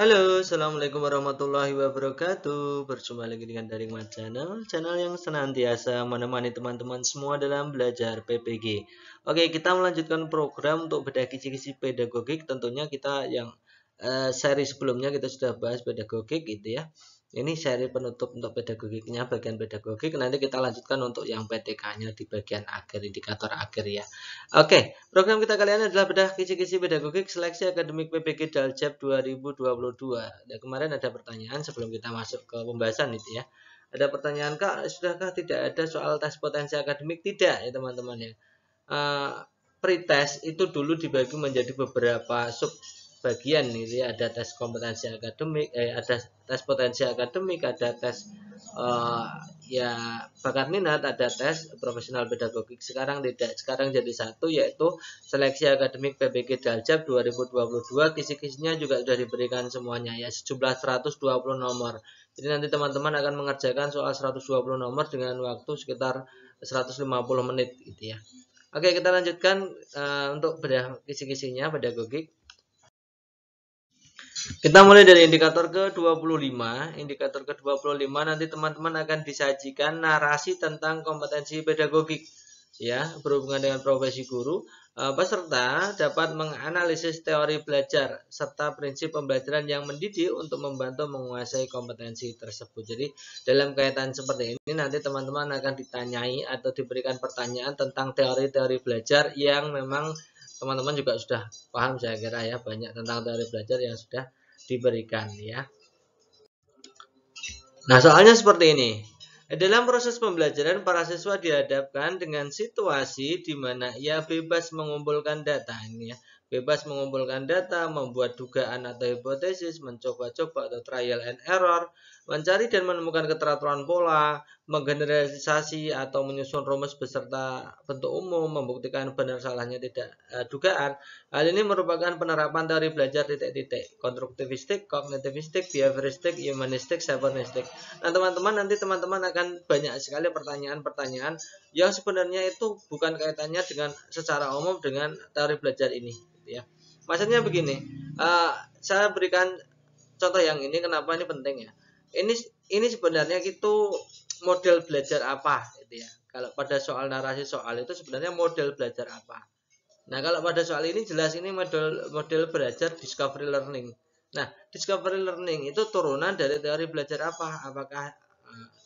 Halo, Assalamualaikum warahmatullahi wabarakatuh Berjumpa lagi dengan Daring Mat Channel Channel yang senantiasa menemani teman-teman semua dalam belajar PPG Oke, kita melanjutkan program untuk bedah kisi-kisi pedagogik Tentunya kita yang uh, seri sebelumnya kita sudah bahas pedagogik gitu ya ini seri penutup untuk pedagogiknya, bagian pedagogik. Nanti kita lanjutkan untuk yang PTK-nya di bagian akhir, indikator akhir ya. Oke, program kita kali ini adalah bedah kisi-kisi pedagogik seleksi akademik PPG Daljab 2022. dan kemarin ada pertanyaan sebelum kita masuk ke pembahasan itu ya. Ada pertanyaan, Kak, sudahkah tidak ada soal tes potensi akademik? Tidak ya teman-teman ya. Uh, pretest itu dulu dibagi menjadi beberapa sub bagian ini gitu ya. ada tes kompetensi akademik eh ada tes potensi akademik ada tes uh, ya bakat minat ada tes profesional pedagogik sekarang tidak sekarang jadi satu yaitu seleksi akademik PBG Daljab 2022 kisi-kisinya juga sudah diberikan semuanya ya sejumlah 120 nomor jadi nanti teman-teman akan mengerjakan soal 120 nomor dengan waktu sekitar 150 menit gitu ya Oke kita lanjutkan uh, untuk bedah kisi-kisinya pedagogik kita mulai dari indikator ke-25. Indikator ke-25 nanti teman-teman akan disajikan narasi tentang kompetensi pedagogik ya, berhubungan dengan profesi guru. Eh, peserta dapat menganalisis teori belajar serta prinsip pembelajaran yang mendidik untuk membantu menguasai kompetensi tersebut. Jadi dalam kaitan seperti ini nanti teman-teman akan ditanyai atau diberikan pertanyaan tentang teori-teori belajar yang memang teman-teman juga sudah paham saya kira ya banyak tentang teori belajar yang sudah diberikan ya. Nah, soalnya seperti ini. Dalam proses pembelajaran, para siswa dihadapkan dengan situasi di mana ia bebas mengumpulkan data. Ini ya. Bebas mengumpulkan data, membuat dugaan atau hipotesis, mencoba-coba atau trial and error, mencari dan menemukan keteraturan pola, menggeneralisasi atau menyusun rumus beserta bentuk umum, membuktikan benar salahnya tidak e, dugaan. Hal ini merupakan penerapan dari belajar titik-titik, konstruktivistik, kognitivistik, behavioristik, humanistik, cybernistik. Nah, teman-teman nanti teman-teman akan banyak sekali pertanyaan-pertanyaan yang sebenarnya itu bukan kaitannya dengan secara umum dengan teori belajar ini, gitu ya. Maksudnya begini, uh, saya berikan contoh yang ini kenapa ini penting ya ini ini sebenarnya itu model belajar apa gitu ya kalau pada soal narasi soal itu sebenarnya model belajar apa nah kalau pada soal ini jelas ini model model belajar discovery learning nah discovery learning itu turunan dari teori belajar apa apakah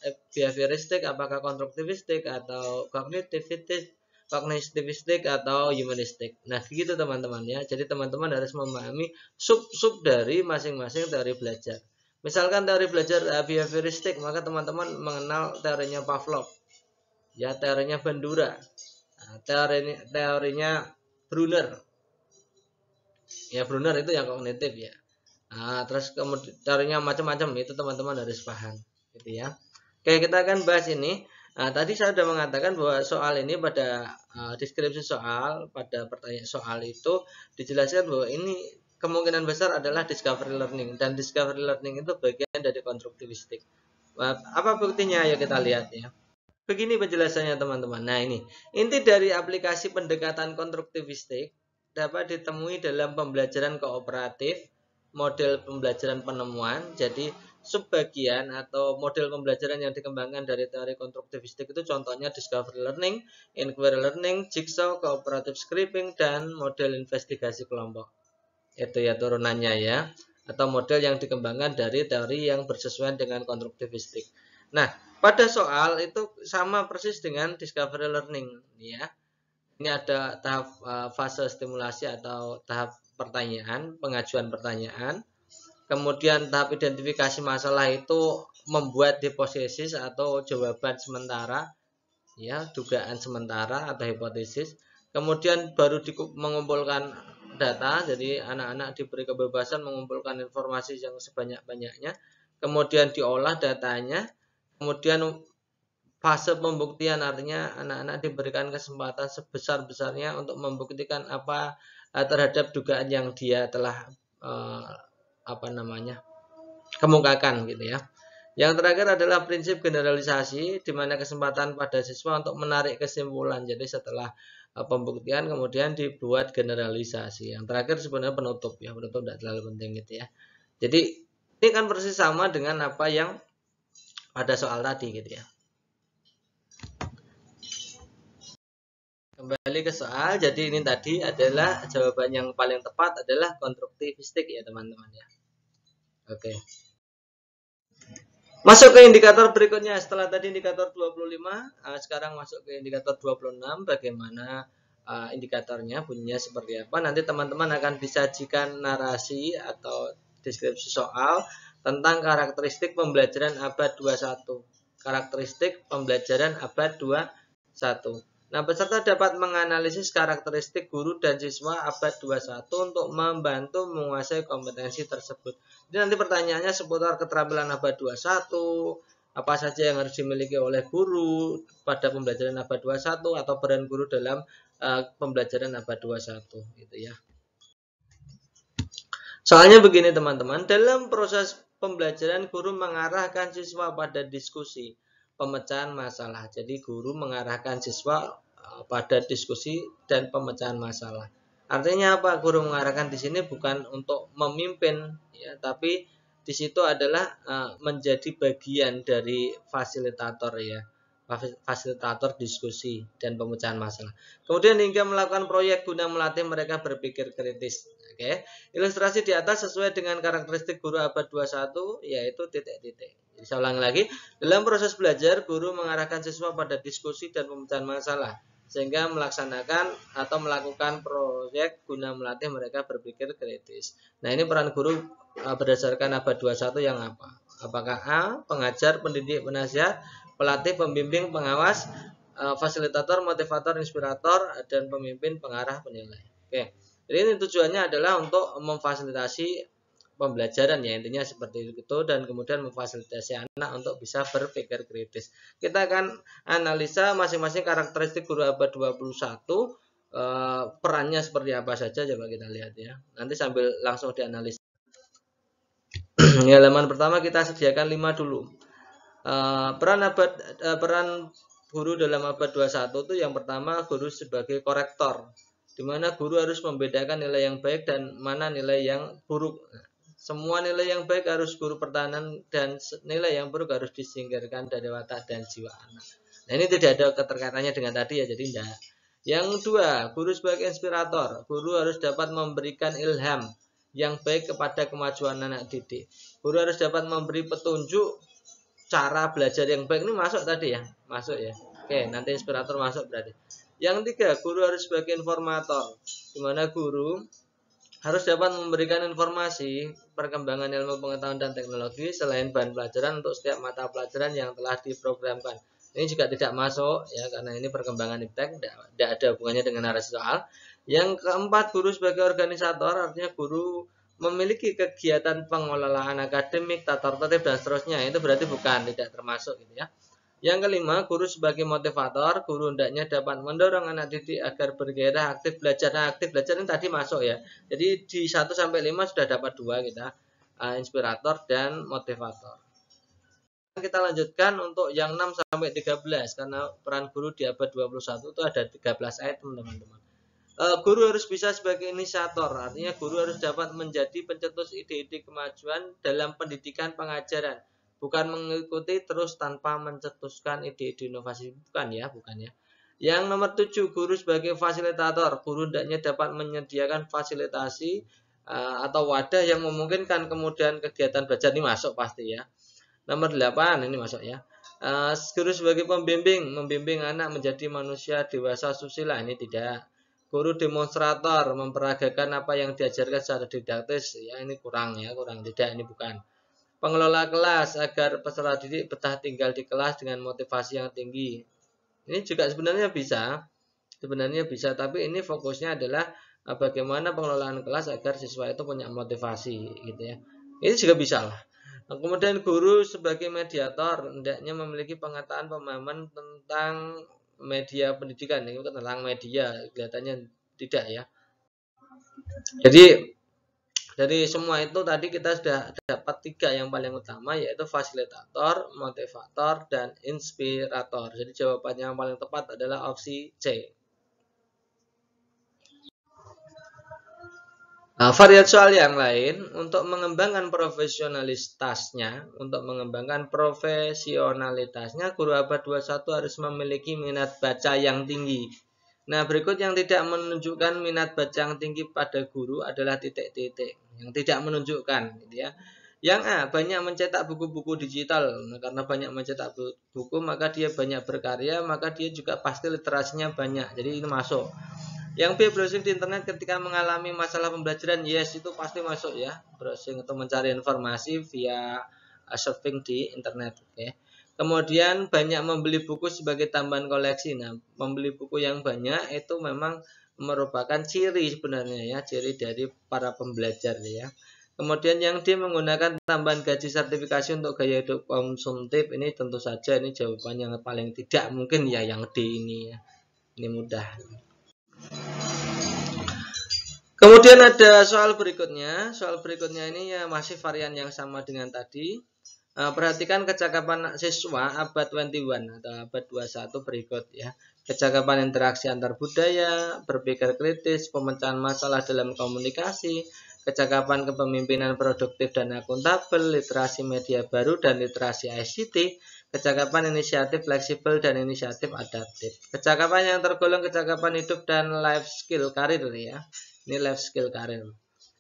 eh, behavioristik apakah konstruktivistik atau kognitivistik kognitivistik atau humanistik nah gitu teman-teman ya jadi teman-teman harus memahami sub-sub dari masing-masing teori belajar Misalkan teori belajar eh, behavioristik, maka teman-teman mengenal teorinya Pavlov, ya teorinya Bandura, nah, teorinya, teorinya Brunner. Ya Brunner itu yang kognitif ya. Nah, terus kemudian teorinya macam-macam itu teman-teman harus paham, gitu ya. Oke kita akan bahas ini. Nah, tadi saya sudah mengatakan bahwa soal ini pada uh, deskripsi soal, pada pertanyaan soal itu dijelaskan bahwa ini kemungkinan besar adalah discovery learning dan discovery learning itu bagian dari konstruktivistik. Apa buktinya? Ayo kita lihat ya. Begini penjelasannya teman-teman. Nah ini inti dari aplikasi pendekatan konstruktivistik dapat ditemui dalam pembelajaran kooperatif, model pembelajaran penemuan. Jadi sebagian atau model pembelajaran yang dikembangkan dari teori konstruktivistik itu contohnya discovery learning, inquiry learning, jigsaw, cooperative scripting, dan model investigasi kelompok itu ya turunannya ya atau model yang dikembangkan dari teori yang bersesuaian dengan konstruktivistik. Nah, pada soal itu sama persis dengan discovery learning ya. Ini ada tahap eh, fase stimulasi atau tahap pertanyaan, pengajuan pertanyaan. Kemudian tahap identifikasi masalah itu membuat hipotesis atau jawaban sementara ya, dugaan sementara atau hipotesis. Kemudian baru mengumpulkan data, jadi anak-anak diberi kebebasan mengumpulkan informasi yang sebanyak-banyaknya, kemudian diolah datanya, kemudian fase pembuktian artinya anak-anak diberikan kesempatan sebesar-besarnya untuk membuktikan apa eh, terhadap dugaan yang dia telah eh, apa namanya kemukakan gitu ya. Yang terakhir adalah prinsip generalisasi di mana kesempatan pada siswa untuk menarik kesimpulan. Jadi setelah Eh, pembuktian kemudian dibuat generalisasi yang terakhir sebenarnya penutup ya penutup tidak terlalu penting gitu ya jadi ini kan persis sama dengan apa yang pada soal tadi gitu ya kembali ke soal jadi ini tadi adalah jawaban yang paling tepat adalah konstruktivistik ya teman-teman ya oke okay. Masuk ke indikator berikutnya setelah tadi indikator 25, uh, eh, sekarang masuk ke indikator 26 bagaimana uh, indikatornya bunyinya seperti apa. Nanti teman-teman akan bisa jikan narasi atau deskripsi soal tentang karakteristik pembelajaran abad 21. Karakteristik pembelajaran abad 21. Nah, peserta dapat menganalisis karakteristik guru dan siswa abad 21 untuk membantu menguasai kompetensi tersebut. Jadi nanti pertanyaannya seputar keterampilan abad 21, apa saja yang harus dimiliki oleh guru pada pembelajaran abad 21 atau peran guru dalam uh, pembelajaran abad 21 gitu ya. Soalnya begini teman-teman, dalam proses pembelajaran guru mengarahkan siswa pada diskusi pemecahan masalah. Jadi guru mengarahkan siswa Eh, pada diskusi dan pemecahan masalah. Artinya apa? Guru mengarahkan di sini bukan untuk memimpin ya, tapi di situ adalah uh, menjadi bagian dari fasilitator ya fasilitator diskusi dan pemecahan masalah. Kemudian hingga melakukan proyek guna melatih mereka berpikir kritis. Oke. Ilustrasi di atas sesuai dengan karakteristik guru abad 21 yaitu titik-titik. Jadi saya ulangi lagi, dalam proses belajar guru mengarahkan siswa pada diskusi dan pemecahan masalah sehingga melaksanakan atau melakukan proyek guna melatih mereka berpikir kritis. Nah, ini peran guru e, berdasarkan abad 21 yang apa? Apakah A. Pengajar, pendidik, penasihat, pelatih, pembimbing, pengawas, e, fasilitator, motivator, inspirator, dan pemimpin pengarah penilai. Oke. Jadi ini tujuannya adalah untuk memfasilitasi pembelajaran ya intinya seperti itu dan kemudian memfasilitasi anak untuk bisa berpikir kritis. Kita akan analisa masing-masing karakteristik guru abad 21 eh, perannya seperti apa saja coba kita lihat ya. Nanti sambil langsung dianalisa. Di ya, halaman pertama kita sediakan 5 dulu. Eh, peran abad eh, peran guru dalam abad 21 itu yang pertama guru sebagai korektor di mana guru harus membedakan nilai yang baik dan mana nilai yang buruk. Nah, semua nilai yang baik harus guru pertahanan dan nilai yang buruk harus disingkirkan dari watak dan jiwa anak. Nah ini tidak ada keterkaitannya dengan tadi ya, jadi tidak. Yang kedua, guru sebagai inspirator. Guru harus dapat memberikan ilham yang baik kepada kemajuan anak didik. Guru harus dapat memberi petunjuk cara belajar yang baik. Ini masuk tadi ya, masuk ya. Oke, nanti inspirator masuk berarti. Yang tiga, guru harus sebagai informator. Di guru harus dapat memberikan informasi perkembangan ilmu pengetahuan dan teknologi selain bahan pelajaran untuk setiap mata pelajaran yang telah diprogramkan. Ini juga tidak masuk ya karena ini perkembangan iptek tidak ada hubungannya dengan narasi soal. Yang keempat guru sebagai organisator artinya guru memiliki kegiatan pengelolaan akademik, tata tertib dan seterusnya. Itu berarti bukan tidak termasuk gitu ya. Yang kelima, guru sebagai motivator, guru hendaknya dapat mendorong anak didik agar bergerak aktif belajar. Nah, aktif belajar ini tadi masuk ya. Jadi di 1 sampai 5 sudah dapat dua kita, eh, inspirator dan motivator. Kita lanjutkan untuk yang 6 sampai 13 karena peran guru di abad 21 itu ada 13 ayat teman-teman. Eh, guru harus bisa sebagai inisiator, artinya guru harus dapat menjadi pencetus ide-ide kemajuan dalam pendidikan pengajaran bukan mengikuti terus tanpa mencetuskan ide-ide inovasi bukan ya bukan ya yang nomor tujuh guru sebagai fasilitator guru hendaknya dapat menyediakan fasilitasi uh, atau wadah yang memungkinkan kemudian kegiatan belajar ini masuk pasti ya nomor delapan ini masuk ya uh, guru sebagai pembimbing membimbing anak menjadi manusia dewasa susila ini tidak guru demonstrator memperagakan apa yang diajarkan secara didaktis ya ini kurang ya kurang tidak ini bukan pengelola kelas agar peserta didik betah tinggal di kelas dengan motivasi yang tinggi. Ini juga sebenarnya bisa, sebenarnya bisa, tapi ini fokusnya adalah eh, bagaimana pengelolaan kelas agar siswa itu punya motivasi gitu ya. Ini juga bisa lah. Nah, kemudian guru sebagai mediator hendaknya memiliki pengetahuan pemahaman tentang media pendidikan, ini kan tentang media kelihatannya tidak ya. Jadi dari semua itu tadi kita sudah dapat tiga yang paling utama yaitu fasilitator, motivator, dan inspirator. Jadi jawabannya yang paling tepat adalah opsi C. Nah, soal yang lain untuk mengembangkan profesionalitasnya, untuk mengembangkan profesionalitasnya guru abad 21 harus memiliki minat baca yang tinggi. Nah, berikut yang tidak menunjukkan minat baca yang tinggi pada guru adalah titik-titik. Yang tidak menunjukkan, gitu ya. Yang A, banyak mencetak buku-buku digital. Nah, karena banyak mencetak buku, maka dia banyak berkarya, maka dia juga pasti literasinya banyak. Jadi ini masuk. Yang B, browsing di internet ketika mengalami masalah pembelajaran, yes, itu pasti masuk ya. Browsing atau mencari informasi via uh, surfing di internet, oke. Okay. Kemudian banyak membeli buku sebagai tambahan koleksi. Nah, membeli buku yang banyak itu memang merupakan ciri sebenarnya ya, ciri dari para pembelajar ya. Kemudian yang D menggunakan tambahan gaji sertifikasi untuk gaya hidup konsumtif ini tentu saja ini jawaban yang paling tidak mungkin ya yang D ini ya. Ini mudah. Kemudian ada soal berikutnya. Soal berikutnya ini ya masih varian yang sama dengan tadi. Eh, perhatikan kecakapan siswa abad 21 atau abad 21 berikut ya. Kecakapan interaksi antar budaya, berpikir kritis, pemecahan masalah dalam komunikasi, kecakapan kepemimpinan produktif dan akuntabel, literasi media baru dan literasi ICT, kecakapan inisiatif fleksibel dan inisiatif adaptif. Kecakapan yang tergolong kecakapan hidup dan life skill karir ya. Ini life skill karir.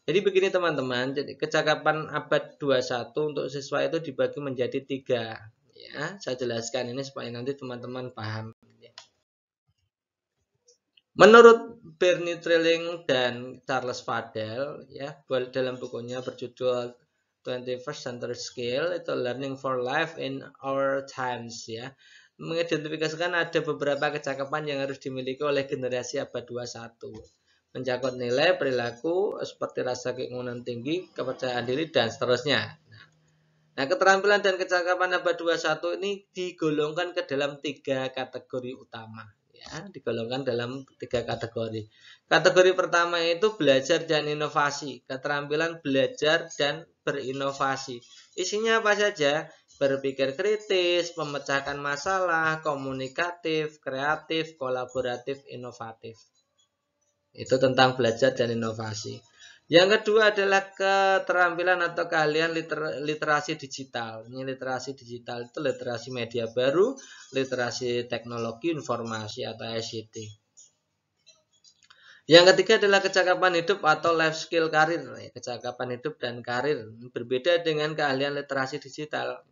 Jadi begini teman-teman, jadi kecakapan abad 21 untuk siswa itu dibagi menjadi tiga. Ya, saya jelaskan ini supaya nanti teman-teman paham. Menurut Bernie Trilling dan Charles Fadel, ya, dalam bukunya berjudul 21st Century Skill itu Learning for Life in Our Times ya mengidentifikasikan ada beberapa kecakapan yang harus dimiliki oleh generasi abad 21 mencakup nilai perilaku seperti rasa keinginan tinggi, kepercayaan diri, dan seterusnya. Nah, keterampilan dan kecakapan abad 21 ini digolongkan ke dalam tiga kategori utama. Ya, digolongkan dalam tiga kategori. Kategori pertama itu belajar dan inovasi. Keterampilan belajar dan berinovasi. Isinya apa saja? Berpikir kritis, memecahkan masalah, komunikatif, kreatif, kolaboratif, inovatif. Itu tentang belajar dan inovasi. Yang kedua adalah keterampilan atau keahlian liter literasi digital. Ini literasi digital itu literasi media baru, literasi teknologi informasi atau ICT. Yang ketiga adalah kecakapan hidup atau life skill karir. Kecakapan hidup dan karir berbeda dengan keahlian literasi digital.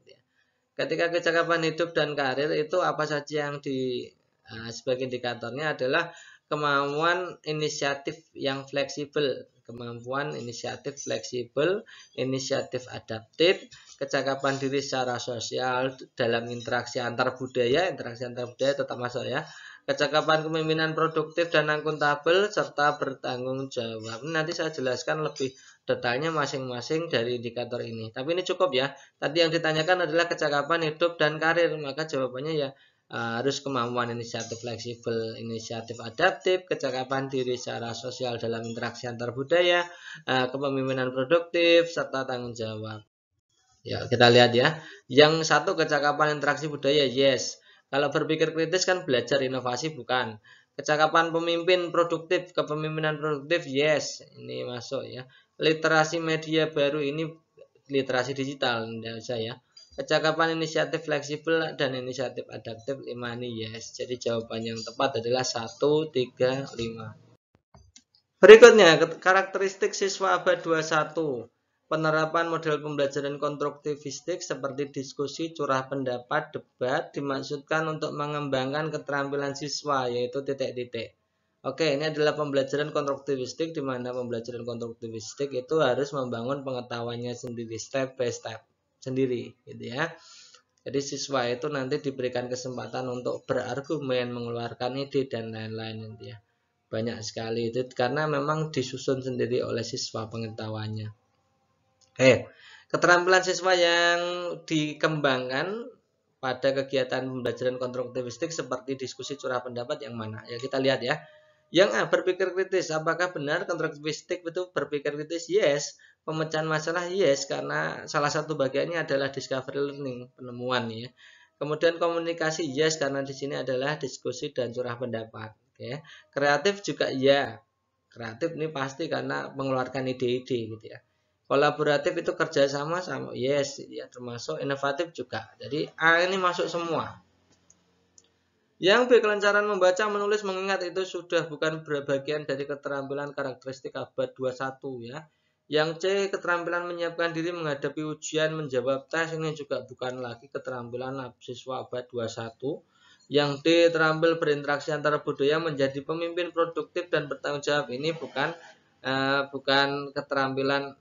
Ketika kecakapan hidup dan karir itu apa saja yang di eh, sebagai indikatornya adalah kemampuan inisiatif yang fleksibel, kemampuan inisiatif fleksibel, inisiatif adaptif, kecakapan diri secara sosial dalam interaksi antar budaya, interaksi antar budaya tetap masuk ya, kecakapan kemimpinan produktif dan akuntabel serta bertanggung jawab. Nanti saya jelaskan lebih detailnya masing-masing dari indikator ini. Tapi ini cukup ya. Tadi yang ditanyakan adalah kecakapan hidup dan karir, maka jawabannya ya harus kemampuan inisiatif fleksibel, inisiatif adaptif, kecakapan diri secara sosial dalam interaksi antar budaya, eh, kepemimpinan produktif, serta tanggung jawab. Ya, kita lihat ya. Yang satu kecakapan interaksi budaya, yes. Kalau berpikir kritis kan belajar inovasi bukan. Kecakapan pemimpin produktif, kepemimpinan produktif, yes. Ini masuk ya. Literasi media baru ini literasi digital, tidak usah ya Kecakapan inisiatif fleksibel dan inisiatif adaptif 5 nih yes. Jadi jawaban yang tepat adalah 1, 3, 5. Berikutnya, karakteristik siswa abad 21. Penerapan model pembelajaran konstruktivistik seperti diskusi, curah pendapat, debat dimaksudkan untuk mengembangkan keterampilan siswa yaitu titik-titik. Oke, ini adalah pembelajaran konstruktivistik di mana pembelajaran konstruktivistik itu harus membangun pengetahuannya sendiri step by step sendiri gitu ya. Jadi siswa itu nanti diberikan kesempatan untuk berargumen, mengeluarkan ide dan lain-lain nanti ya. Banyak sekali itu karena memang disusun sendiri oleh siswa pengetahuannya. Oke, eh, keterampilan siswa yang dikembangkan pada kegiatan pembelajaran konstruktivistik seperti diskusi curah pendapat yang mana? Ya kita lihat ya. Yang A ah, berpikir kritis, apakah benar konstruktivistik itu berpikir kritis? Yes, pemecahan masalah yes karena salah satu bagiannya adalah discovery learning penemuan ya kemudian komunikasi yes karena di sini adalah diskusi dan curah pendapat ya kreatif juga ya kreatif ini pasti karena mengeluarkan ide-ide gitu ya kolaboratif itu kerjasama sama yes ya termasuk inovatif juga jadi A ini masuk semua yang B kelancaran membaca menulis mengingat itu sudah bukan bagian dari keterampilan karakteristik abad 21 ya yang C, keterampilan menyiapkan diri menghadapi ujian, menjawab tes, ini juga bukan lagi keterampilan siswa abad 21. Yang D, terampil berinteraksi antara budaya menjadi pemimpin produktif dan bertanggung jawab, ini bukan uh, bukan keterampilan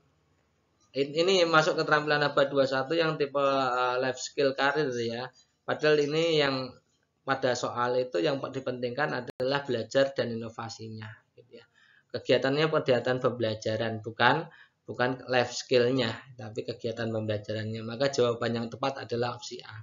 ini masuk keterampilan abad 21 yang tipe eh, life skill karir ya. Padahal ini yang pada soal itu yang dipentingkan adalah belajar dan inovasinya kegiatannya kegiatan pembelajaran bukan bukan life skillnya tapi kegiatan pembelajarannya maka jawaban yang tepat adalah opsi A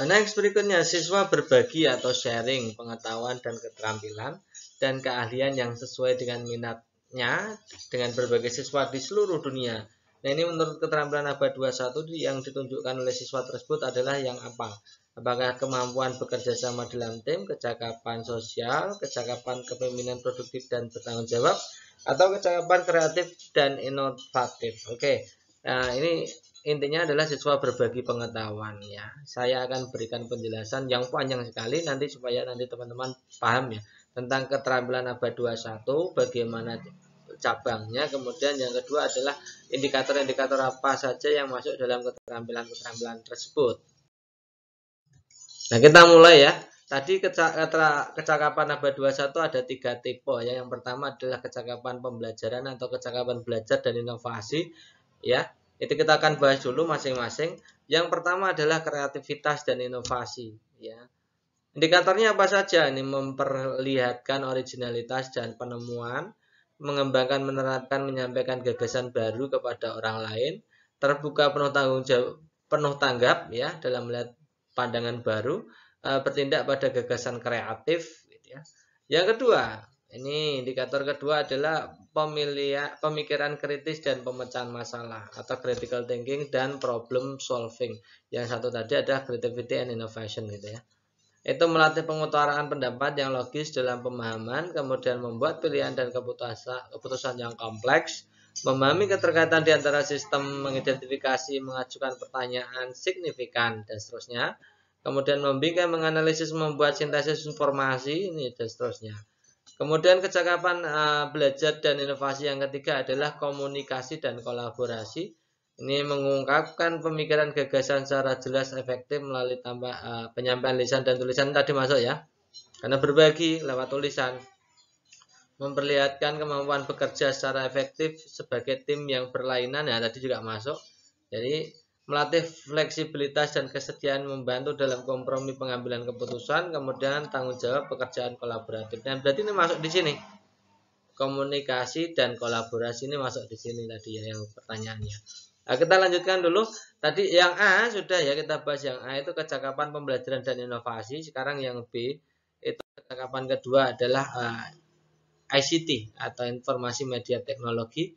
Nah, next berikutnya siswa berbagi atau sharing pengetahuan dan keterampilan dan keahlian yang sesuai dengan minatnya dengan berbagai siswa di seluruh dunia. Nah, ini menurut keterampilan abad 21 yang ditunjukkan oleh siswa tersebut adalah yang apa? Apakah kemampuan bekerja sama dalam tim, kecakapan sosial, kecakapan kepemimpinan produktif dan bertanggung jawab, atau kecakapan kreatif dan inovatif. Oke, nah ini intinya adalah siswa berbagi pengetahuan ya. Saya akan berikan penjelasan yang panjang sekali nanti supaya nanti teman-teman paham ya tentang keterampilan abad 21, bagaimana cabangnya. Kemudian yang kedua adalah indikator-indikator apa saja yang masuk dalam keterampilan-keterampilan tersebut. Nah, kita mulai ya. Tadi kecakapan abad 21 ada tiga tipe ya. Yang pertama adalah kecakapan pembelajaran atau kecakapan belajar dan inovasi ya. Itu kita akan bahas dulu masing-masing. Yang pertama adalah kreativitas dan inovasi ya. Indikatornya apa saja? Ini memperlihatkan originalitas dan penemuan, mengembangkan, menerapkan, menyampaikan gagasan baru kepada orang lain, terbuka penuh tanggung jawab, penuh tanggap ya dalam melihat pandangan baru, eh, bertindak pada gagasan kreatif. Gitu ya. Yang kedua, ini indikator kedua adalah pemilihan pemikiran kritis dan pemecahan masalah atau critical thinking dan problem solving. Yang satu tadi adalah creativity and innovation gitu ya. Itu melatih pengutaraan pendapat yang logis dalam pemahaman, kemudian membuat pilihan dan keputusan, keputusan yang kompleks, Memahami keterkaitan di antara sistem mengidentifikasi, mengajukan pertanyaan signifikan, dan seterusnya. Kemudian membingkai, menganalisis, membuat sintesis informasi, ini dan seterusnya. Kemudian kecakapan uh, belajar dan inovasi yang ketiga adalah komunikasi dan kolaborasi. Ini mengungkapkan pemikiran gagasan secara jelas efektif melalui tambah, uh, penyampaian lisan dan tulisan tadi masuk ya. Karena berbagi lewat tulisan memperlihatkan kemampuan bekerja secara efektif sebagai tim yang berlainan ya tadi juga masuk jadi melatih fleksibilitas dan kesetiaan membantu dalam kompromi pengambilan keputusan kemudian tanggung jawab pekerjaan kolaboratif dan berarti ini masuk di sini komunikasi dan kolaborasi ini masuk di sini tadi ya yang pertanyaannya nah, kita lanjutkan dulu tadi yang A sudah ya kita bahas yang A itu kecakapan pembelajaran dan inovasi sekarang yang B itu kecakapan kedua adalah uh, ICT atau informasi media teknologi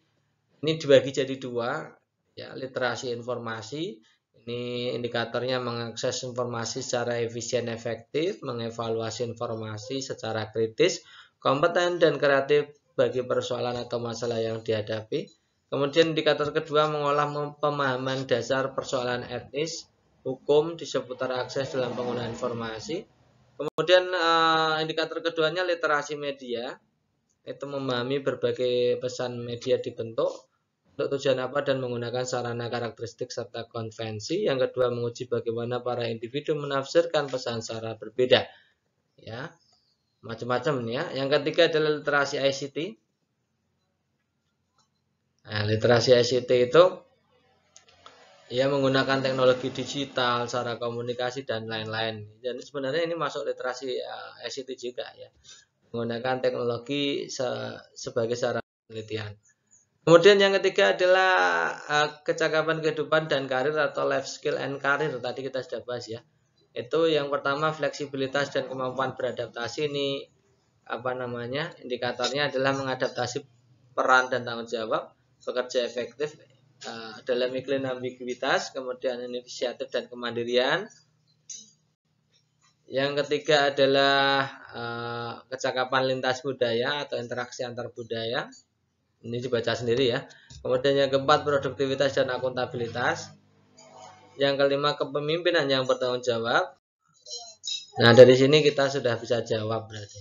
ini dibagi jadi dua ya literasi informasi ini indikatornya mengakses informasi secara efisien efektif, mengevaluasi informasi secara kritis, kompeten dan kreatif bagi persoalan atau masalah yang dihadapi. Kemudian indikator kedua mengolah pemahaman dasar persoalan etnis, hukum di seputar akses dalam penggunaan informasi. Kemudian eh, indikator keduanya literasi media, itu memahami berbagai pesan media dibentuk untuk tujuan apa dan menggunakan sarana karakteristik serta konvensi. Yang kedua menguji bagaimana para individu menafsirkan pesan secara berbeda. Ya. Macam-macam ya. Yang ketiga adalah literasi ICT. Nah, literasi ICT itu ya menggunakan teknologi digital, cara komunikasi dan lain-lain. Jadi sebenarnya ini masuk literasi eh, ICT juga ya menggunakan teknologi se sebagai sarana penelitian. Kemudian yang ketiga adalah eh, kecakapan kehidupan dan karir atau life skill and career. tadi kita sudah bahas ya. Itu yang pertama fleksibilitas dan kemampuan beradaptasi ini apa namanya? indikatornya adalah mengadaptasi peran dan tanggung jawab, bekerja efektif eh, dalam iklim ambiguitas, kemudian inisiatif dan kemandirian, yang ketiga adalah uh, kecakapan lintas budaya atau interaksi antar budaya. Ini dibaca sendiri ya. Kemudian yang keempat produktivitas dan akuntabilitas. Yang kelima kepemimpinan yang bertanggung jawab. Nah dari sini kita sudah bisa jawab berarti.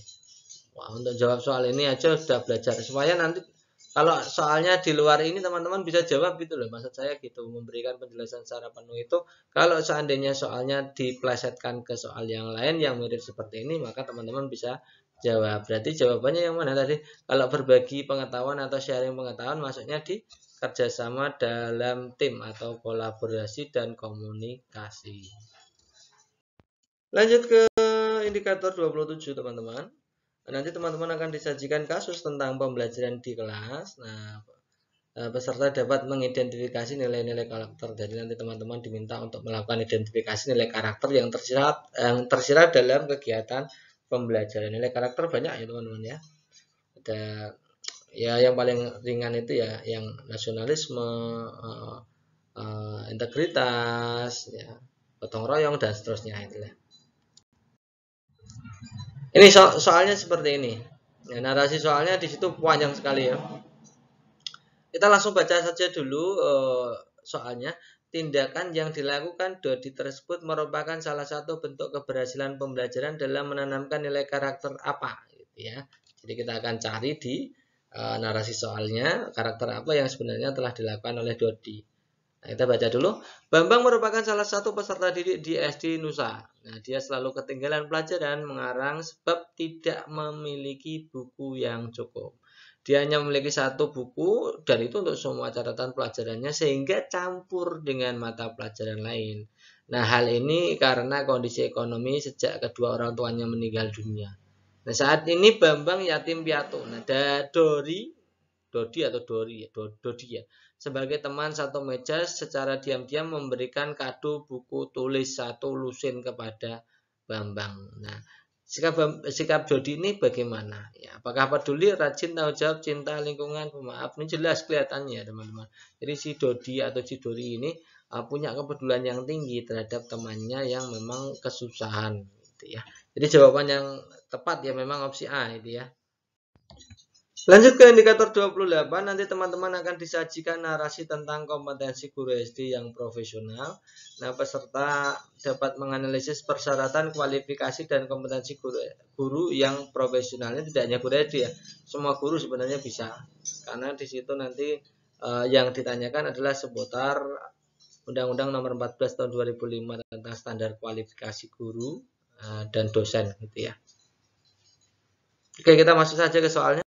Wah untuk jawab soal ini aja sudah belajar. Semuanya nanti kalau soalnya di luar ini teman-teman bisa jawab gitu loh maksud saya gitu memberikan penjelasan secara penuh itu kalau seandainya soalnya diplesetkan ke soal yang lain yang mirip seperti ini maka teman-teman bisa jawab berarti jawabannya yang mana tadi kalau berbagi pengetahuan atau sharing pengetahuan maksudnya di kerjasama dalam tim atau kolaborasi dan komunikasi lanjut ke indikator 27 teman-teman Nah, nanti teman-teman akan disajikan kasus tentang pembelajaran di kelas. Nah, eh, peserta dapat mengidentifikasi nilai-nilai karakter. Jadi nanti teman-teman diminta untuk melakukan identifikasi nilai karakter yang tersirat yang eh, tersirat dalam kegiatan pembelajaran. Nilai karakter banyak ya teman-teman ya. Ada ya yang paling ringan itu ya yang nasionalisme, uh, uh, integritas, ya, gotong royong dan seterusnya itulah. Ini so soalnya seperti ini. Ya, narasi soalnya di situ panjang sekali ya. Kita langsung baca saja dulu e, soalnya. Tindakan yang dilakukan Dodi tersebut merupakan salah satu bentuk keberhasilan pembelajaran dalam menanamkan nilai karakter apa, gitu ya. Jadi kita akan cari di e, narasi soalnya karakter apa yang sebenarnya telah dilakukan oleh Dodi. Nah, kita baca dulu. Bambang merupakan salah satu peserta didik di SD Nusa. Nah, dia selalu ketinggalan pelajaran mengarang sebab tidak memiliki buku yang cukup. Dia hanya memiliki satu buku dan itu untuk semua catatan pelajarannya sehingga campur dengan mata pelajaran lain. Nah, hal ini karena kondisi ekonomi sejak kedua orang tuanya meninggal dunia. Nah, saat ini Bambang yatim piatu. Nah, ada Dori, Dodi atau Dori, ya? Dodi ya sebagai teman satu meja secara diam-diam memberikan kado buku tulis satu lusin kepada Bambang. Nah, sikap sikap Jody ini bagaimana? Ya, apakah peduli, rajin, tahu jawab, cinta lingkungan, pemaaf? Ini jelas kelihatannya ya teman-teman. Jadi si Dodi atau si Dori ini uh, punya kepedulian yang tinggi terhadap temannya yang memang kesusahan gitu ya. Jadi jawaban yang tepat ya memang opsi A itu ya. Lanjut ke indikator 28, nanti teman-teman akan disajikan narasi tentang kompetensi guru SD yang profesional. Nah, peserta dapat menganalisis persyaratan kualifikasi dan kompetensi guru, guru yang profesionalnya tidak hanya guru SD ya. Semua guru sebenarnya bisa. Karena di situ nanti eh, yang ditanyakan adalah seputar Undang-Undang Nomor 14 Tahun 2005 tentang standar kualifikasi guru eh, dan dosen gitu ya. Oke, kita masuk saja ke soalnya.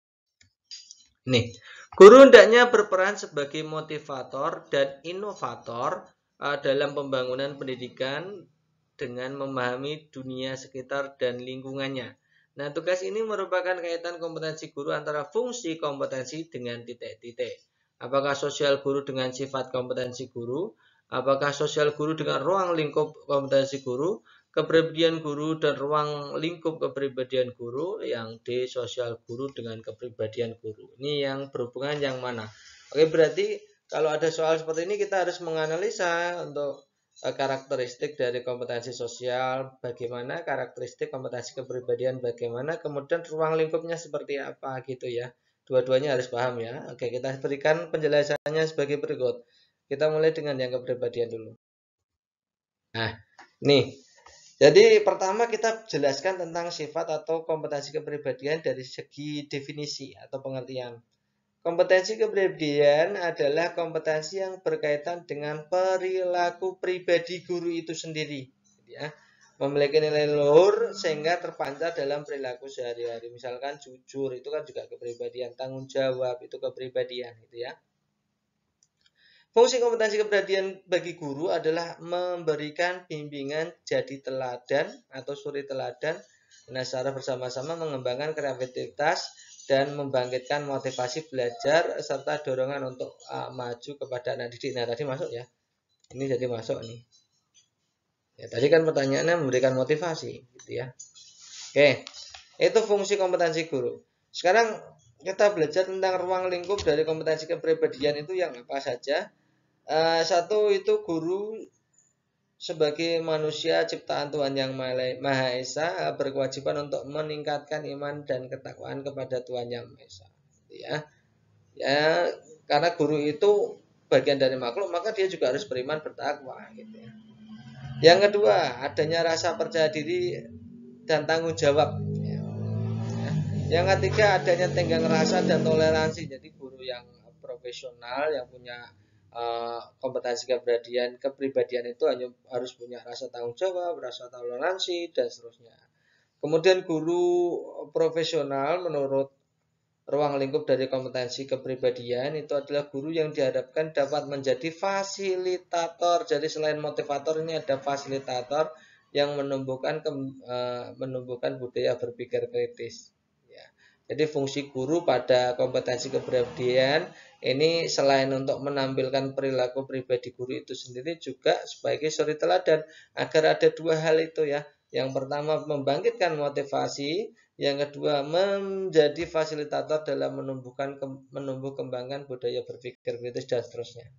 Nih, guru hendaknya berperan sebagai motivator dan inovator uh, dalam pembangunan pendidikan dengan memahami dunia sekitar dan lingkungannya. Nah, tugas ini merupakan kaitan kompetensi guru antara fungsi kompetensi dengan titik-titik. Apakah sosial guru dengan sifat kompetensi guru? Apakah sosial guru dengan ruang lingkup kompetensi guru? kepribadian guru dan ruang lingkup kepribadian guru yang di sosial guru dengan kepribadian guru ini yang berhubungan yang mana oke berarti kalau ada soal seperti ini kita harus menganalisa untuk eh, karakteristik dari kompetensi sosial bagaimana karakteristik kompetensi kepribadian bagaimana kemudian ruang lingkupnya seperti apa gitu ya dua-duanya harus paham ya oke kita berikan penjelasannya sebagai berikut kita mulai dengan yang kepribadian dulu nah nih jadi pertama kita jelaskan tentang sifat atau kompetensi kepribadian dari segi definisi atau pengertian. Kompetensi kepribadian adalah kompetensi yang berkaitan dengan perilaku pribadi guru itu sendiri. Gitu ya. Memiliki nilai luhur sehingga terpancar dalam perilaku sehari-hari. Misalkan jujur itu kan juga kepribadian, tanggung jawab itu kepribadian gitu ya. Fungsi kompetensi kepribadian bagi guru adalah memberikan bimbingan jadi teladan atau suri teladan dengan secara bersama-sama mengembangkan kreativitas dan membangkitkan motivasi belajar serta dorongan untuk uh, maju kepada anak didik. Nah, tadi masuk ya. Ini jadi masuk nih. Ya, tadi kan pertanyaannya memberikan motivasi gitu ya. Oke. Itu fungsi kompetensi guru. Sekarang kita belajar tentang ruang lingkup dari kompetensi kepribadian itu yang apa saja Eh, satu itu guru sebagai manusia ciptaan Tuhan yang Maha Esa berkewajiban untuk meningkatkan iman dan ketakwaan kepada Tuhan yang Maha Esa ya ya karena guru itu bagian dari makhluk maka dia juga harus beriman bertakwa gitu ya. yang kedua adanya rasa percaya diri dan tanggung jawab ya. ya. yang ketiga adanya tenggang rasa dan toleransi jadi guru yang profesional yang punya Eh, kompetensi kepribadian kepribadian itu hanya harus punya rasa tanggung jawab rasa toleransi dan seterusnya kemudian guru profesional menurut ruang lingkup dari kompetensi kepribadian itu adalah guru yang diharapkan dapat menjadi fasilitator jadi selain motivator ini ada fasilitator yang menumbuhkan ke, uh, eh, menumbuhkan budaya berpikir kritis ya. jadi fungsi guru pada kompetensi kepribadian ini selain untuk menampilkan perilaku pribadi guru itu sendiri juga sebagai suri teladan agar ada dua hal itu ya. Yang pertama membangkitkan motivasi, yang kedua menjadi fasilitator dalam menumbuhkan menumbuh kembangkan budaya berpikir kritis dan seterusnya.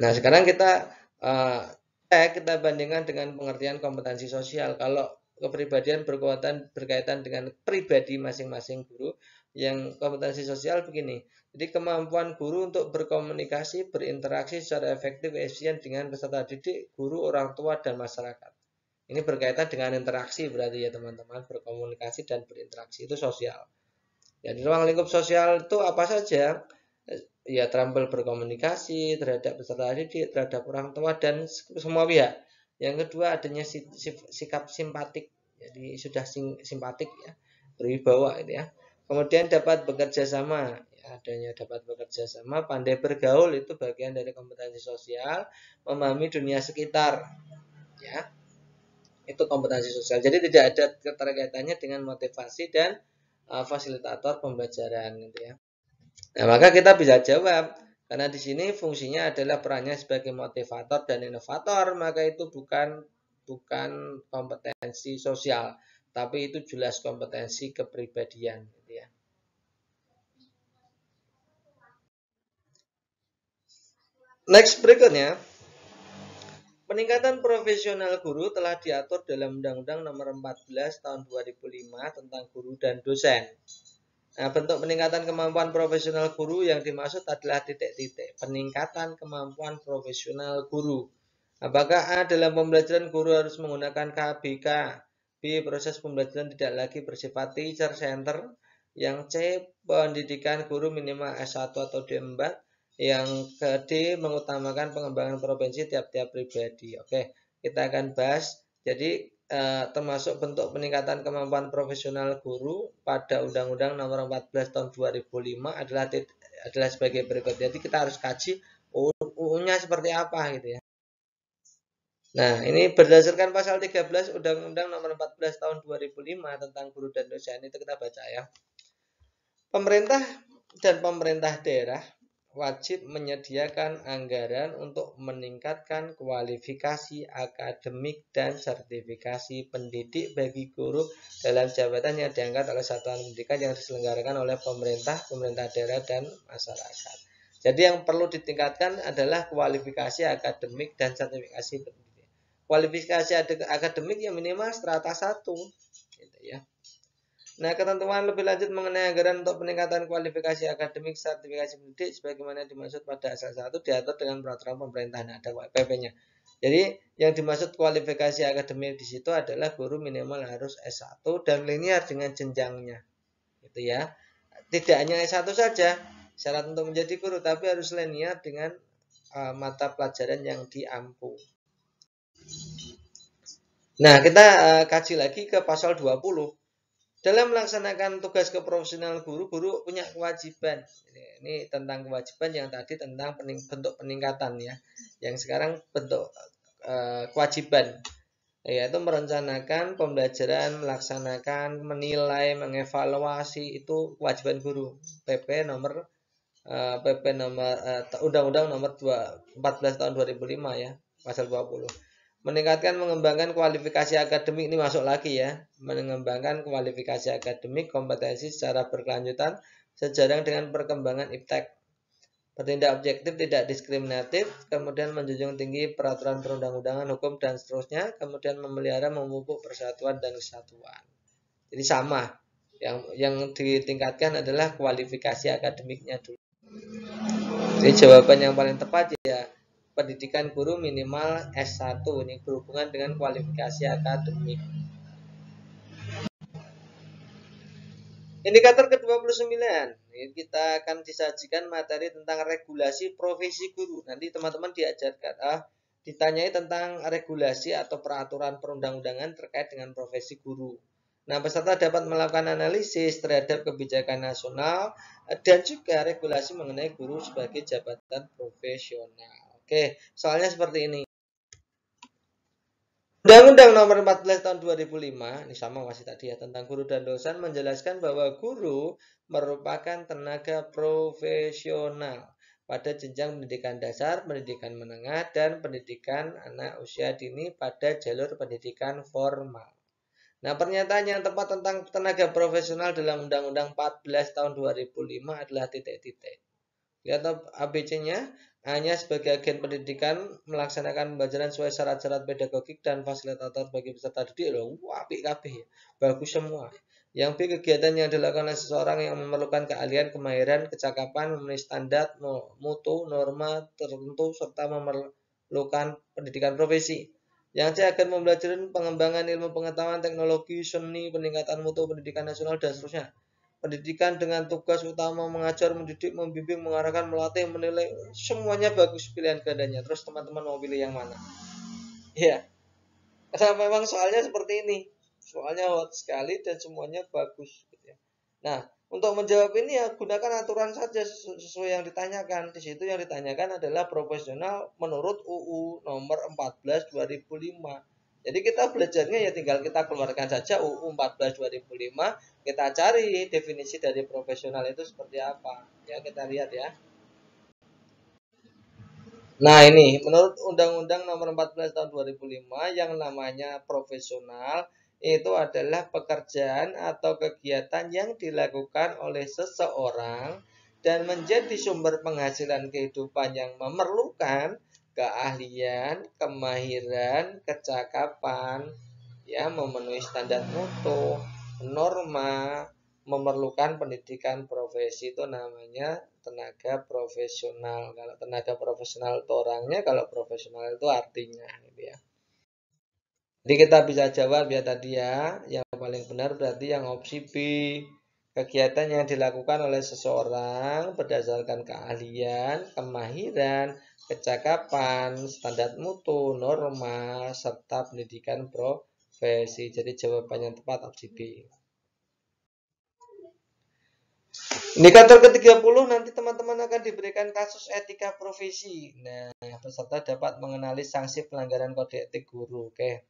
Nah, sekarang kita uh, kita bandingkan dengan pengertian kompetensi sosial. Kalau kepribadian berkuatan berkaitan dengan pribadi masing-masing guru yang kompetensi sosial begini jadi kemampuan guru untuk berkomunikasi berinteraksi secara efektif efisien dengan peserta didik guru orang tua dan masyarakat ini berkaitan dengan interaksi berarti ya teman-teman berkomunikasi dan berinteraksi itu sosial ya di ruang lingkup sosial itu apa saja ya terampil berkomunikasi terhadap peserta didik terhadap orang tua dan semua pihak yang kedua adanya sikap simpatik jadi sudah simpatik ya berwibawa ini gitu ya kemudian dapat bekerja sama ya, adanya dapat bekerja sama pandai bergaul itu bagian dari kompetensi sosial memahami dunia sekitar ya itu kompetensi sosial jadi tidak ada keterkaitannya dengan motivasi dan uh, fasilitator pembelajaran gitu ya nah maka kita bisa jawab karena di sini fungsinya adalah perannya sebagai motivator dan inovator, maka itu bukan bukan kompetensi sosial, tapi itu jelas kompetensi kepribadian gitu ya. Next berikutnya Peningkatan profesional guru telah diatur dalam Undang-Undang Nomor 14 Tahun 2005 tentang Guru dan Dosen. Nah, bentuk peningkatan kemampuan profesional guru yang dimaksud adalah titik-titik peningkatan kemampuan profesional guru. Apakah A dalam pembelajaran guru harus menggunakan KBK? B proses pembelajaran tidak lagi bersifat teacher center. Yang C pendidikan guru minimal S1 atau D4. Yang ke D mengutamakan pengembangan provinsi tiap-tiap pribadi. Oke, kita akan bahas. Jadi eh, termasuk bentuk peningkatan kemampuan profesional guru pada Undang-Undang Nomor 14 Tahun 2005 adalah adalah sebagai berikut. Jadi kita harus kaji oh, UU-nya seperti apa gitu ya. Nah, ini berdasarkan pasal 13 Undang-Undang Nomor 14 Tahun 2005 tentang guru dan dosen itu kita baca ya. Pemerintah dan pemerintah daerah wajib menyediakan anggaran untuk meningkatkan kualifikasi akademik dan sertifikasi pendidik bagi guru dalam jabatan yang diangkat oleh satuan pendidikan yang diselenggarakan oleh pemerintah, pemerintah daerah, dan masyarakat. Jadi yang perlu ditingkatkan adalah kualifikasi akademik dan sertifikasi pendidik. Kualifikasi akademik yang minimal strata satu, gitu ya. Nah, ketentuan lebih lanjut mengenai anggaran untuk peningkatan kualifikasi akademik sertifikasi pendidik sebagaimana dimaksud pada asal 1 diatur dengan peraturan pemerintah nah, ada PP-nya. Jadi, yang dimaksud kualifikasi akademik di situ adalah guru minimal harus S1 dan linear dengan jenjangnya. Gitu ya. Tidak hanya S1 saja syarat untuk menjadi guru, tapi harus linear dengan uh, mata pelajaran yang diampu. Nah, kita uh, kaji lagi ke pasal 20 dalam melaksanakan tugas keprofesional guru, guru punya kewajiban. Ini tentang kewajiban yang tadi tentang pening, bentuk peningkatan ya. Yang sekarang bentuk e, kewajiban yaitu merencanakan pembelajaran, melaksanakan, menilai, mengevaluasi itu kewajiban guru. PP nomor e, eh, PP nomor eh, Undang-Undang e, nomor 2, 14 tahun 2005 ya, pasal 20 meningkatkan mengembangkan kualifikasi akademik ini masuk lagi ya mengembangkan kualifikasi akademik kompetensi secara berkelanjutan sejalan dengan perkembangan iptek bertindak objektif tidak diskriminatif kemudian menjunjung tinggi peraturan perundang-undangan hukum dan seterusnya kemudian memelihara memupuk persatuan dan kesatuan jadi sama yang yang ditingkatkan adalah kualifikasi akademiknya dulu jadi jawaban yang paling tepat ya pendidikan guru minimal S1 ini berhubungan dengan kualifikasi akademik. Indikator ke-29, kita akan disajikan materi tentang regulasi profesi guru. Nanti teman-teman diajarkan, ah, ditanyai tentang regulasi atau peraturan perundang-undangan terkait dengan profesi guru. Nah, peserta dapat melakukan analisis terhadap kebijakan nasional dan juga regulasi mengenai guru sebagai jabatan profesional. Oke, soalnya seperti ini. Undang-Undang Nomor 14 Tahun 2005, ini sama masih tadi ya tentang guru dan dosen menjelaskan bahwa guru merupakan tenaga profesional pada jenjang pendidikan dasar, pendidikan menengah, dan pendidikan anak usia dini pada jalur pendidikan formal. Nah, pernyataan yang tepat tentang tenaga profesional dalam Undang-Undang 14 tahun 2005 adalah titik-titik. Lihat ABC-nya, hanya sebagai agen pendidikan melaksanakan pembelajaran sesuai syarat-syarat pedagogik dan fasilitator bagi peserta didik loh wapi kapi ya. bagus semua yang B kegiatan yang dilakukan oleh seseorang yang memerlukan keahlian, kemahiran, kecakapan, memenuhi standar, mutu, norma tertentu serta memerlukan pendidikan profesi. Yang C akan mempelajari pengembangan ilmu pengetahuan, teknologi, seni, peningkatan mutu pendidikan nasional dan seterusnya pendidikan dengan tugas utama mengajar, mendidik, membimbing, mengarahkan, melatih, menilai, semuanya bagus pilihan gandanya. Terus teman-teman mau pilih yang mana? Ya, karena memang soalnya seperti ini, soalnya hot sekali dan semuanya bagus. Gitu ya. Nah, untuk menjawab ini ya gunakan aturan saja sesuai yang ditanyakan. Di situ yang ditanyakan adalah profesional menurut UU nomor 14 2005 jadi kita belajarnya ya tinggal kita keluarkan saja UU 14 2005, kita cari definisi dari profesional itu seperti apa. Ya kita lihat ya. Nah ini menurut Undang-Undang Nomor 14 Tahun 2005 yang namanya profesional itu adalah pekerjaan atau kegiatan yang dilakukan oleh seseorang dan menjadi sumber penghasilan kehidupan yang memerlukan keahlian, kemahiran, kecakapan, ya memenuhi standar mutu, norma, memerlukan pendidikan profesi itu namanya tenaga profesional. Kalau tenaga profesional itu orangnya, kalau profesional itu artinya gitu ya. Jadi kita bisa jawab ya tadi ya, yang paling benar berarti yang opsi B. Kegiatan yang dilakukan oleh seseorang berdasarkan keahlian, kemahiran, kecakapan, standar mutu, norma, serta pendidikan profesi. Jadi jawaban yang tepat opsi B. Indikator ke-30 nanti teman-teman akan diberikan kasus etika profesi. Nah, peserta dapat mengenali sanksi pelanggaran kode etik guru. Oke.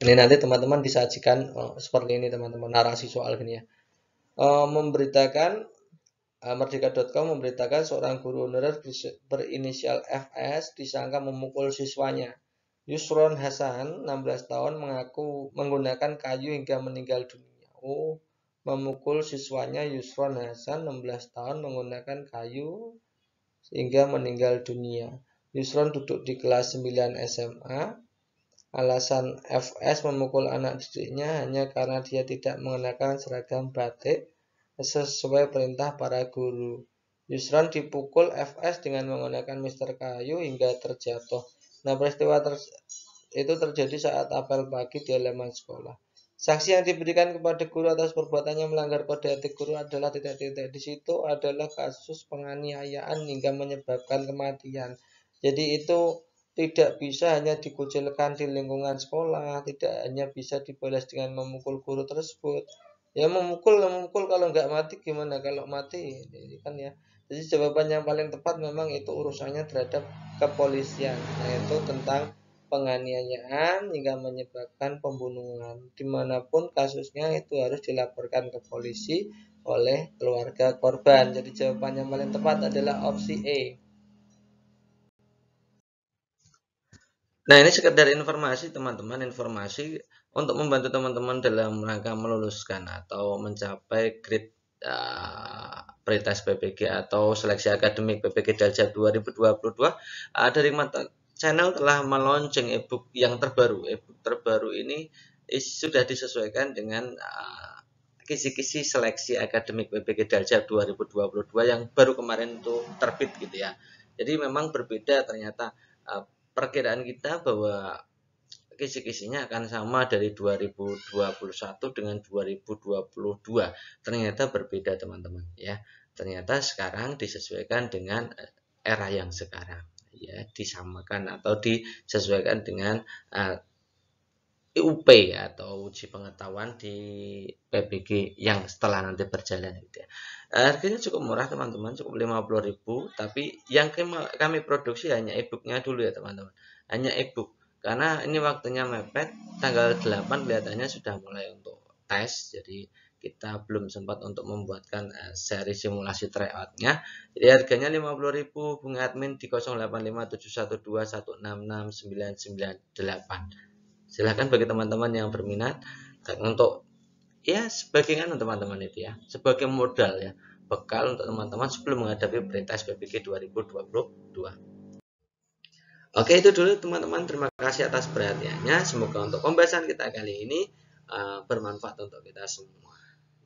Ini nanti teman-teman disajikan oh, seperti ini teman-teman narasi soal gini ya. E, memberitakan Merdeka.com memberitakan seorang guru honorer berinisial FS disangka memukul siswanya. Yusron Hasan, 16 tahun, mengaku menggunakan kayu hingga meninggal dunia. Oh, memukul siswanya Yusron Hasan, 16 tahun, menggunakan kayu sehingga meninggal dunia. Yusron duduk di kelas 9 SMA. Alasan FS memukul anak didiknya hanya karena dia tidak mengenakan seragam batik sesuai perintah para guru. Yusran dipukul FS dengan menggunakan mister kayu hingga terjatuh. Nah, peristiwa ter itu terjadi saat apel pagi di halaman sekolah. Saksi yang diberikan kepada guru atas perbuatannya melanggar kode etik guru adalah tidak-tidak di situ adalah kasus penganiayaan hingga menyebabkan kematian. Jadi itu tidak bisa hanya dikucilkan di lingkungan sekolah, tidak hanya bisa dibalas dengan memukul guru tersebut, ya memukul memukul kalau nggak mati gimana kalau mati jadi kan ya jadi jawaban yang paling tepat memang itu urusannya terhadap kepolisian yaitu nah, tentang penganiayaan hingga menyebabkan pembunuhan dimanapun kasusnya itu harus dilaporkan ke polisi oleh keluarga korban jadi jawaban yang paling tepat adalah opsi A. Nah ini sekedar informasi teman-teman, informasi untuk membantu teman-teman dalam rangka meluluskan atau mencapai grade uh, eh, prioritas PPG atau seleksi akademik PPG Dalja 2022 uh, dari mata channel telah melonceng ebook yang terbaru. Ebook terbaru ini is, sudah disesuaikan dengan eh, kisi-kisi uh, kisi -kisi seleksi akademik PPG Dalja 2022 yang baru kemarin itu terbit gitu ya. Jadi memang berbeda ternyata eh, perkiraan kita bahwa kisi-kisinya akan sama dari 2021 dengan 2022. Ternyata berbeda teman-teman ya. Ternyata sekarang disesuaikan dengan eh, era yang sekarang ya disamakan atau disesuaikan dengan uh, UP atau uji pengetahuan di PBG yang setelah nanti berjalan gitu ya. Eh, harganya cukup murah teman-teman, cukup 50.000, tapi yang kami produksi hanya e-booknya dulu ya teman-teman. Hanya e-book. Karena ini waktunya mepet, tanggal 8 kelihatannya sudah mulai untuk tes, jadi kita belum sempat untuk membuatkan eh, seri simulasi tryoutnya jadi harganya 50000 bunga admin di 085712166998 silahkan bagi teman-teman yang berminat untuk ya sebagai kan teman-teman itu ya sebagai modal ya bekal untuk teman-teman sebelum menghadapi perintah SPPG 2022 Oke itu dulu teman-teman terima kasih atas perhatiannya semoga untuk pembahasan kita kali ini uh, bermanfaat untuk kita semua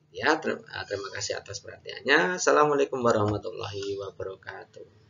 ya ter terima kasih atas perhatiannya assalamualaikum warahmatullahi wabarakatuh